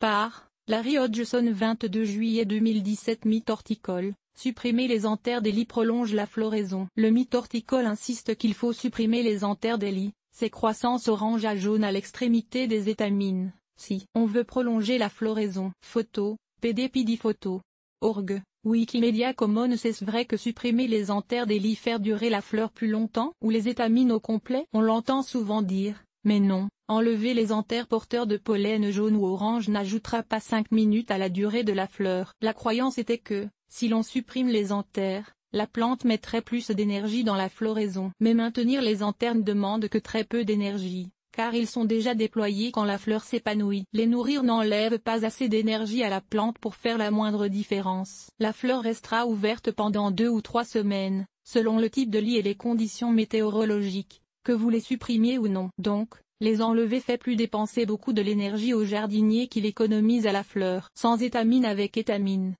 Par, Larry Hodgson 22 juillet 2017 Mythe horticole, supprimer les anthères des lits prolonge la floraison. Le mythe horticole insiste qu'il faut supprimer les anthères des lits, ces croissances orange à jaune à l'extrémité des étamines, si on veut prolonger la floraison. Photo, pdpdphoto.org photo. Org, Wikimedia Commons c'est vrai que supprimer les anthères des lits faire durer la fleur plus longtemps ou les étamines au complet On l'entend souvent dire, mais non, enlever les anthères porteurs de pollen jaune ou orange n'ajoutera pas 5 minutes à la durée de la fleur. La croyance était que, si l'on supprime les anthères, la plante mettrait plus d'énergie dans la floraison. Mais maintenir les anthères ne demande que très peu d'énergie, car ils sont déjà déployés quand la fleur s'épanouit. Les nourrir n'enlèvent pas assez d'énergie à la plante pour faire la moindre différence. La fleur restera ouverte pendant deux ou trois semaines, selon le type de lit et les conditions météorologiques que vous les supprimiez ou non. Donc, les enlever fait plus dépenser beaucoup de l'énergie au jardinier qu'il économise à la fleur. Sans étamine avec étamine.